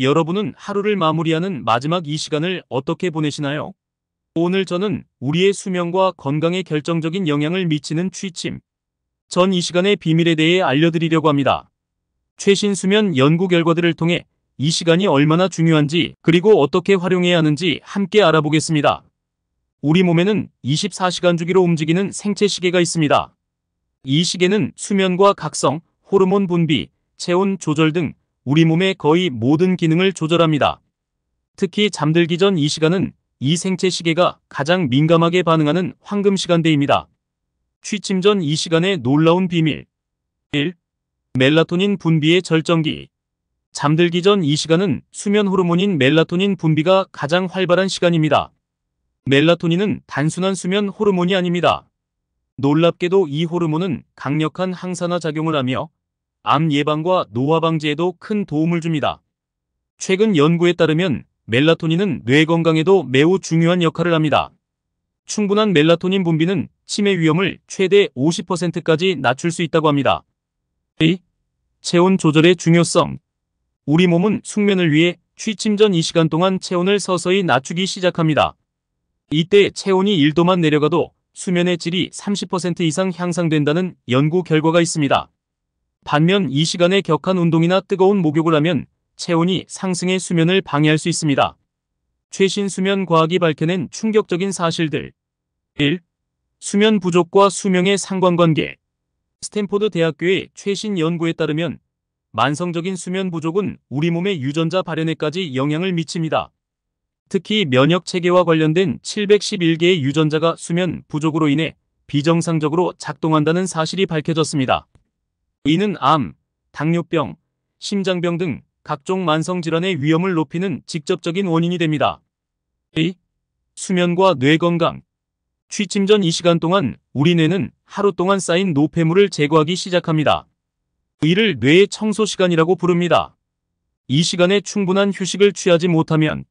여러분은 하루를 마무리하는 마지막 이 시간을 어떻게 보내시나요? 오늘 저는 우리의 수면과 건강에 결정적인 영향을 미치는 취침, 전 이 시간의 비밀에 대해 알려드리려고 합니다. 최신 수면 연구 결과들을 통해 이 시간이 얼마나 중요한지 그리고 어떻게 활용해야 하는지 함께 알아보겠습니다. 우리 몸에는 24시간 주기로 움직이는 생체 시계가 있습니다. 이 시계는 수면과 각성, 호르몬 분비, 체온 조절 등 우리 몸의 거의 모든 기능을 조절합니다. 특히 잠들기 전 이 시간은 이 생체 시계가 가장 민감하게 반응하는 황금 시간대입니다. 취침 전 이 시간의 놀라운 비밀 1. 멜라토닌 분비의 절정기 잠들기 전 이 시간은 수면 호르몬인 멜라토닌 분비가 가장 활발한 시간입니다. 멜라토닌은 단순한 수면 호르몬이 아닙니다. 놀랍게도 이 호르몬은 강력한 항산화 작용을 하며 암 예방과 노화 방지에도 큰 도움을 줍니다. 최근 연구에 따르면 멜라토닌은 뇌 건강에도 매우 중요한 역할을 합니다. 충분한 멜라토닌 분비는 치매 위험을 최대 50%까지 낮출 수 있다고 합니다. 2. 체온 조절의 중요성 우리 몸은 숙면을 위해 취침 전 이 시간 동안 체온을 서서히 낮추기 시작합니다. 이때 체온이 1도만 내려가도 수면의 질이 30% 이상 향상된다는 연구 결과가 있습니다. 반면 이 시간에 격한 운동이나 뜨거운 목욕을 하면 체온이 상승해 수면을 방해할 수 있습니다. 최신 수면 과학이 밝혀낸 충격적인 사실들 1. 수면 부족과 수명의 상관관계 스탠포드 대학교의 최신 연구에 따르면 만성적인 수면 부족은 우리 몸의 유전자 발현에까지 영향을 미칩니다. 특히 면역 체계와 관련된 711개의 유전자가 수면 부족으로 인해 비정상적으로 작동한다는 사실이 밝혀졌습니다. 이는 암, 당뇨병, 심장병 등 각종 만성질환의 위험을 높이는 직접적인 원인이 됩니다. 2. 수면과 뇌건강 취침 전 이 시간 동안 우리 뇌는 하루 동안 쌓인 노폐물을 제거하기 시작합니다. 이를 뇌의 청소 시간이라고 부릅니다. 이 시간에 충분한 휴식을 취하지 못하면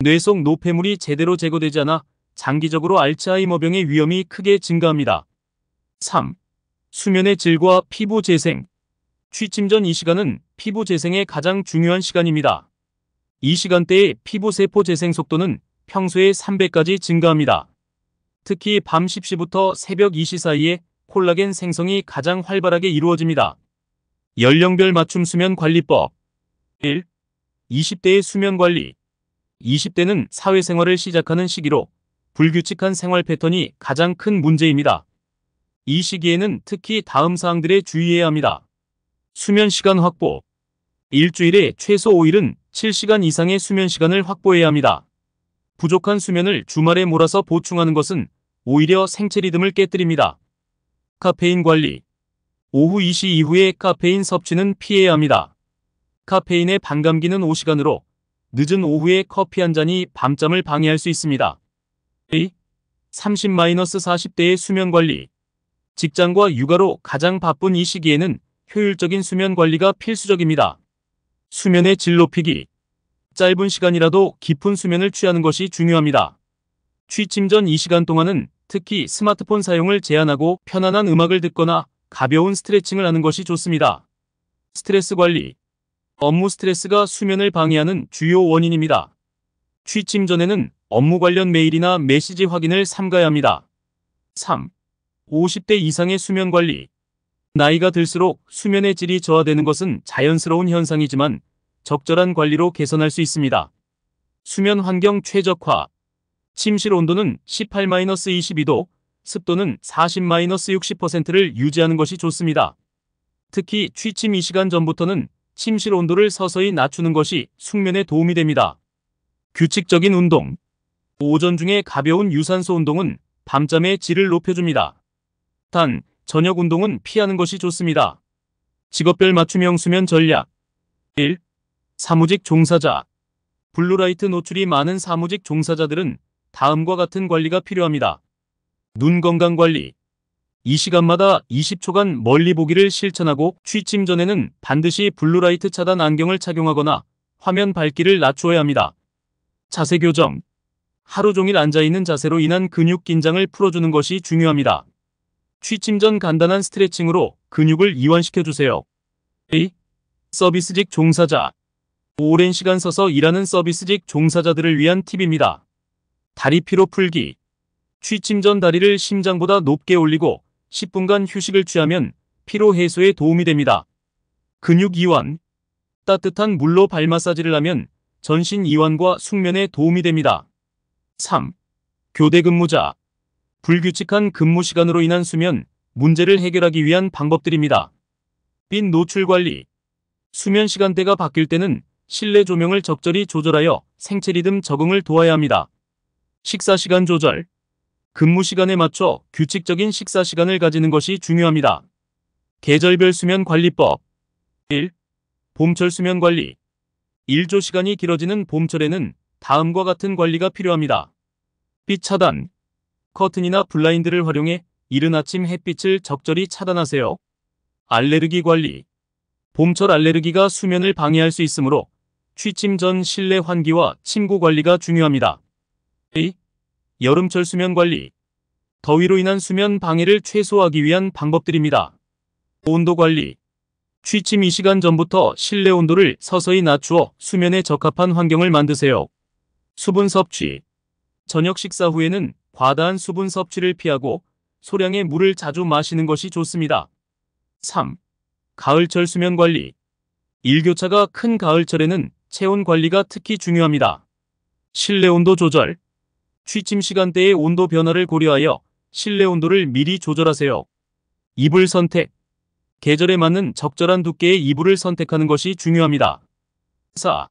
뇌 속 노폐물이 제대로 제거되지 않아 장기적으로 알츠하이머병의 위험이 크게 증가합니다. 3. 수면의 질과 피부 재생 취침 전 이 시간은 피부 재생의 가장 중요한 시간입니다. 이 시간대의 피부세포 재생 속도는 평소의 3배까지 증가합니다. 특히 밤 10시부터 새벽 2시 사이에 콜라겐 생성이 가장 활발하게 이루어집니다. 연령별 맞춤 수면 관리법 1. 20대의 수면 관리 20대는 사회생활을 시작하는 시기로 불규칙한 생활 패턴이 가장 큰 문제입니다. 이 시기에는 특히 다음 사항들에 주의해야 합니다. 수면 시간 확보. 일주일에 최소 5일은 7시간 이상의 수면 시간을 확보해야 합니다. 부족한 수면을 주말에 몰아서 보충하는 것은 오히려 생체 리듬을 깨뜨립니다. 카페인 관리. 오후 2시 이후에 카페인 섭취는 피해야 합니다. 카페인의 반감기는 5시간으로 늦은 오후에 커피 한 잔이 밤잠을 방해할 수 있습니다. 30-40대의 수면 관리. 직장과 육아로 가장 바쁜 이 시기에는 효율적인 수면 관리가 필수적입니다. 수면의 질 높이기 짧은 시간이라도 깊은 수면을 취하는 것이 중요합니다. 취침 전 이 시간 동안은 특히 스마트폰 사용을 제한하고 편안한 음악을 듣거나 가벼운 스트레칭을 하는 것이 좋습니다. 스트레스 관리 업무 스트레스가 수면을 방해하는 주요 원인입니다. 취침 전에는 업무 관련 메일이나 메시지 확인을 삼가야 합니다. 3. 50대 이상의 수면관리 나이가 들수록 수면의 질이 저하되는 것은 자연스러운 현상이지만 적절한 관리로 개선할 수 있습니다. 수면 환경 최적화 침실 온도는 18-22도, 습도는 40-60%를 유지하는 것이 좋습니다. 특히 취침 2시간 전부터는 침실 온도를 서서히 낮추는 것이 숙면에 도움이 됩니다. 규칙적인 운동 오전 중에 가벼운 유산소 운동은 밤잠의 질을 높여줍니다. 단, 저녁 운동은 피하는 것이 좋습니다. 직업별 맞춤형 수면 전략 1. 사무직 종사자 블루라이트 노출이 많은 사무직 종사자들은 다음과 같은 관리가 필요합니다. 눈 건강 관리 이 시간마다 20초간 멀리 보기를 실천하고 취침 전에는 반드시 블루라이트 차단 안경을 착용하거나 화면 밝기를 낮추어야 합니다. 자세 교정 하루 종일 앉아있는 자세로 인한 근육 긴장을 풀어주는 것이 중요합니다. 취침 전 간단한 스트레칭으로 근육을 이완시켜주세요. A. 서비스직 종사자 오랜 시간 서서 일하는 서비스직 종사자들을 위한 팁입니다. 다리 피로 풀기 취침 전 다리를 심장보다 높게 올리고 10분간 휴식을 취하면 피로 해소에 도움이 됩니다. 근육 이완 따뜻한 물로 발 마사지를 하면 전신 이완과 숙면에 도움이 됩니다. 3. 교대 근무자 불규칙한 근무 시간으로 인한 수면 문제를 해결하기 위한 방법들입니다. 빛 노출 관리 수면 시간대가 바뀔 때는 실내 조명을 적절히 조절하여 생체 리듬 적응을 도와야 합니다. 식사 시간 조절 근무 시간에 맞춰 규칙적인 식사 시간을 가지는 것이 중요합니다. 계절별 수면 관리법 1. 봄철 수면 관리 1조 시간이 길어지는 봄철에는 다음과 같은 관리가 필요합니다. 빛 차단 커튼이나 블라인드를 활용해 이른 아침 햇빛을 적절히 차단하세요. 알레르기 관리 봄철 알레르기가 수면을 방해할 수 있으므로 취침 전 실내 환기와 침구 관리가 중요합니다. 이 여름철 수면 관리 더위로 인한 수면 방해를 최소화하기 위한 방법들입니다. 온도 관리 취침 2시간 전부터 실내 온도를 서서히 낮추어 수면에 적합한 환경을 만드세요. 수분 섭취 저녁 식사 후에는 과다한 수분 섭취를 피하고 소량의 물을 자주 마시는 것이 좋습니다. 3. 가을철 수면 관리 일교차가 큰 가을철에는 체온 관리가 특히 중요합니다. 실내 온도 조절 취침 시간대의 온도 변화를 고려하여 실내 온도를 미리 조절하세요. 이불 선택 계절에 맞는 적절한 두께의 이불을 선택하는 것이 중요합니다. 4.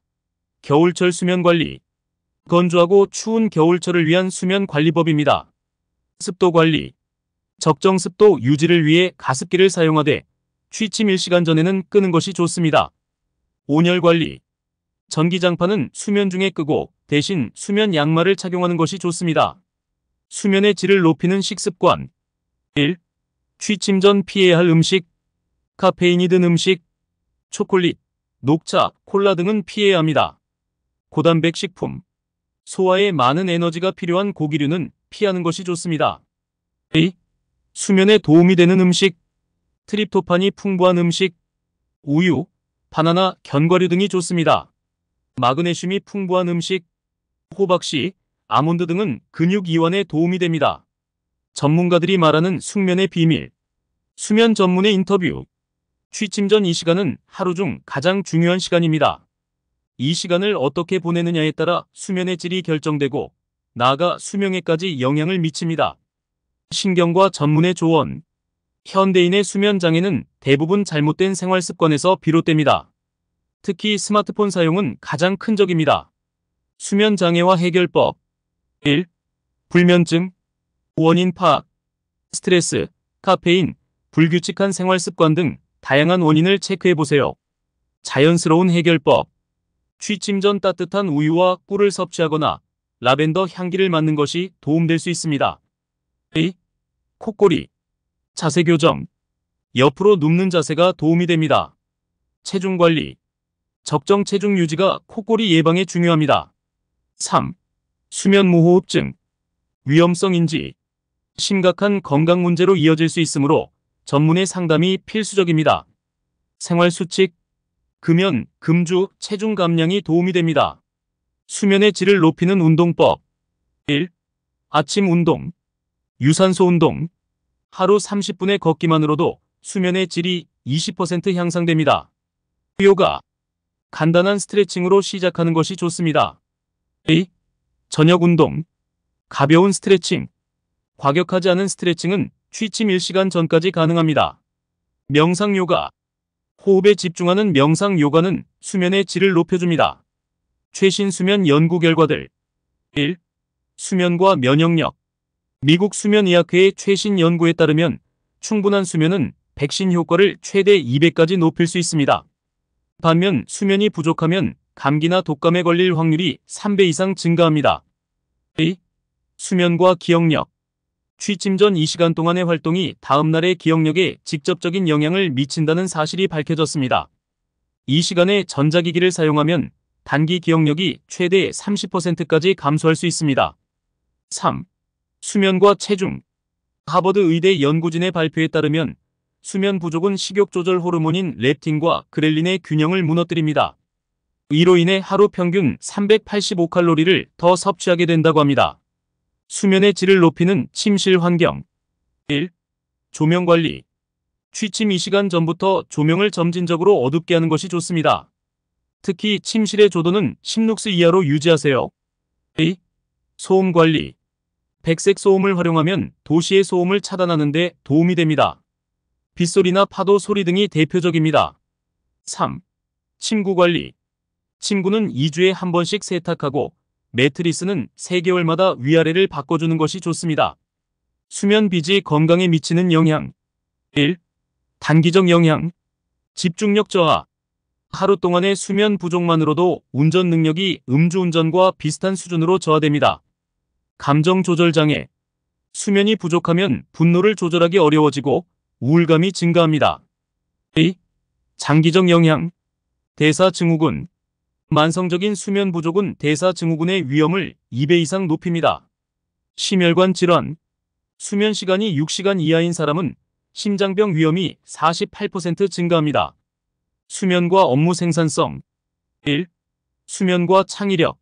겨울철 수면 관리 건조하고 추운 겨울철을 위한 수면 관리법입니다. 습도 관리 적정 습도 유지를 위해 가습기를 사용하되 취침 1시간 전에는 끄는 것이 좋습니다. 온열 관리 전기장판은 수면 중에 끄고 대신 수면 양말을 착용하는 것이 좋습니다. 수면의 질을 높이는 식습관 1. 취침 전 피해야 할 음식 카페인이 든 음식 초콜릿, 녹차, 콜라 등은 피해야 합니다. 고단백 식품 소화에 많은 에너지가 필요한 고기류는 피하는 것이 좋습니다. A. 수면에 도움이 되는 음식 트립토판이 풍부한 음식 우유, 바나나, 견과류 등이 좋습니다. 마그네슘이 풍부한 음식 호박씨, 아몬드 등은 근육 이완에 도움이 됩니다. 전문가들이 말하는 숙면의 비밀 수면 전문의 인터뷰 취침 전 이 시간은 하루 중 가장 중요한 시간입니다. 이 시간을 어떻게 보내느냐에 따라 수면의 질이 결정되고 나아가 수명에까지 영향을 미칩니다. 신경과 전문의 조언 현대인의 수면 장애는 대부분 잘못된 생활 습관에서 비롯됩니다. 특히 스마트폰 사용은 가장 큰 적입니다. 수면 장애와 해결법 1. 불면증 원인 파악 스트레스, 카페인, 불규칙한 생활 습관 등 다양한 원인을 체크해 보세요. 자연스러운 해결법 취침 전 따뜻한 우유와 꿀을 섭취하거나 라벤더 향기를 맡는 것이 도움될 수 있습니다. 2. 코꼬리 자세 교정 옆으로 눕는 자세가 도움이 됩니다. 체중 관리 적정 체중 유지가 코꼬리 예방에 중요합니다. 3. 수면 무호흡증 위험성 인지 심각한 건강 문제로 이어질 수 있으므로 전문의 상담이 필수적입니다. 생활 수칙 금연, 금주, 체중 감량이 도움이 됩니다. 수면의 질을 높이는 운동법 1. 아침 운동 유산소 운동 하루 30분의 걷기만으로도 수면의 질이 20% 향상됩니다. 요가 간단한 스트레칭으로 시작하는 것이 좋습니다. 2. 저녁 운동 가벼운 스트레칭 과격하지 않은 스트레칭은 취침 1시간 전까지 가능합니다. 명상 요가 호흡에 집중하는 명상 요가는 수면의 질을 높여줍니다. 최신 수면 연구 결과들 1. 수면과 면역력 미국 수면의학회의 최신 연구에 따르면 충분한 수면은 백신 효과를 최대 200까지 높일 수 있습니다. 반면 수면이 부족하면 감기나 독감에 걸릴 확률이 3배 이상 증가합니다. 2. 수면과 기억력 취침 전 이시간 동안의 활동이 다음날의 기억력에 직접적인 영향을 미친다는 사실이 밝혀졌습니다. 이 시간에 전자기기를 사용하면 단기 기억력이 최대 30%까지 감소할 수 있습니다. 3. 수면과 체중 하버드 의대 연구진의 발표에 따르면 수면 부족은 식욕 조절 호르몬인 렙틴과 그렐린의 균형을 무너뜨립니다. 이로 인해 하루 평균 385칼로리를 더 섭취하게 된다고 합니다. 수면의 질을 높이는 침실 환경 1. 조명 관리 취침 2시간 전부터 조명을 점진적으로 어둡게 하는 것이 좋습니다. 특히 침실의 조도는 16스 이하로 유지하세요. 2. 소음 관리 백색 소음을 활용하면 도시의 소음을 차단하는 데 도움이 됩니다. 빗소리나 파도 소리 등이 대표적입니다. 3. 침구 관리 침구는 2주에 한 번씩 세탁하고 매트리스는 3개월마다 위아래를 바꿔주는 것이 좋습니다. 수면 빚이 건강에 미치는 영향 1. 단기적 영향 집중력 저하 하루 동안의 수면 부족만으로도 운전 능력이 음주운전과 비슷한 수준으로 저하됩니다. 감정 조절 장애 수면이 부족하면 분노를 조절하기 어려워지고 우울감이 증가합니다. 2. 장기적 영향 대사 증후군 만성적인 수면 부족은 대사증후군의 위험을 2배 이상 높입니다. 심혈관 질환 수면 시간이 6시간 이하인 사람은 심장병 위험이 48% 증가합니다. 수면과 업무 생산성 1. 수면과 창의력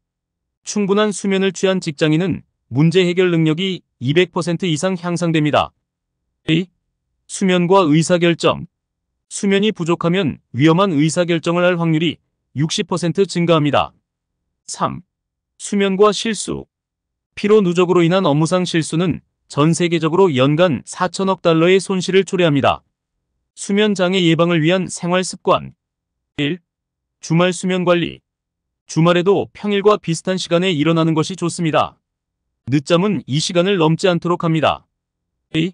충분한 수면을 취한 직장인은 문제 해결 능력이 200% 이상 향상됩니다. 2. 수면과 의사결정 수면이 부족하면 위험한 의사결정을 할 확률이 60% 증가합니다. 3. 수면과 실수 피로 누적으로 인한 업무상 실수는 전 세계적으로 연간 4천억 달러의 손실을 초래합니다. 수면 장애 예방을 위한 생활 습관 1. 주말 수면 관리 주말에도 평일과 비슷한 시간에 일어나는 것이 좋습니다. 늦잠은 이 시간을 넘지 않도록 합니다. 2.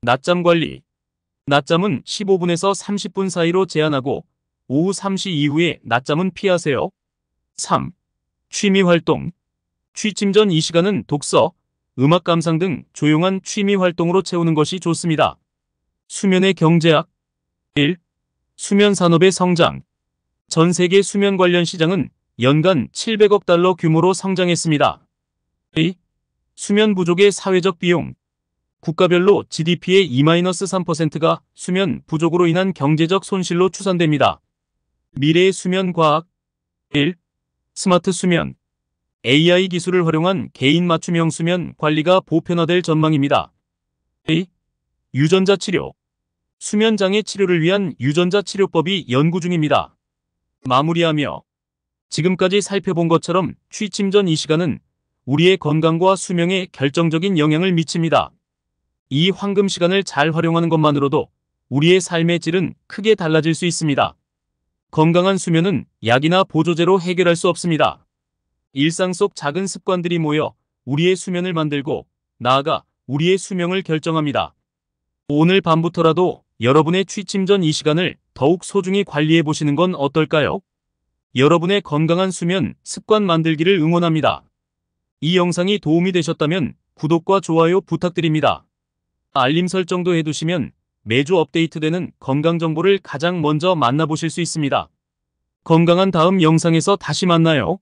낮잠 관리 낮잠은 15분에서 30분 사이로 제한하고 오후 3시 이후에 낮잠은 피하세요. 3. 취미활동 취침 전 이 시간은 독서, 음악 감상 등 조용한 취미활동으로 채우는 것이 좋습니다. 수면의 경제학 1. 수면 산업의 성장 전 세계 수면 관련 시장은 연간 700억 달러 규모로 성장했습니다. 2. 수면 부족의 사회적 비용 국가별로 GDP의 2-3%가 수면 부족으로 인한 경제적 손실로 추산됩니다. 미래의 수면 과학 1. 스마트 수면 AI 기술을 활용한 개인 맞춤형 수면 관리가 보편화될 전망입니다. A. 유전자 치료 수면 장애 치료를 위한 유전자 치료법이 연구 중입니다. 마무리하며 지금까지 살펴본 것처럼 취침 전 이 시간은 우리의 건강과 수명에 결정적인 영향을 미칩니다. 이 황금 시간을 잘 활용하는 것만으로도 우리의 삶의 질은 크게 달라질 수 있습니다. 건강한 수면은 약이나 보조제로 해결할 수 없습니다. 일상 속 작은 습관들이 모여 우리의 수면을 만들고 나아가 우리의 수명을 결정합니다. 오늘 밤부터라도 여러분의 취침 전 이 시간을 더욱 소중히 관리해 보시는 건 어떨까요? 여러분의 건강한 수면 습관 만들기를 응원합니다. 이 영상이 도움이 되셨다면 구독과 좋아요 부탁드립니다. 알림 설정도 해두시면 매주 업데이트되는 건강 정보를 가장 먼저 만나보실 수 있습니다. 건강한 다음 영상에서 다시 만나요.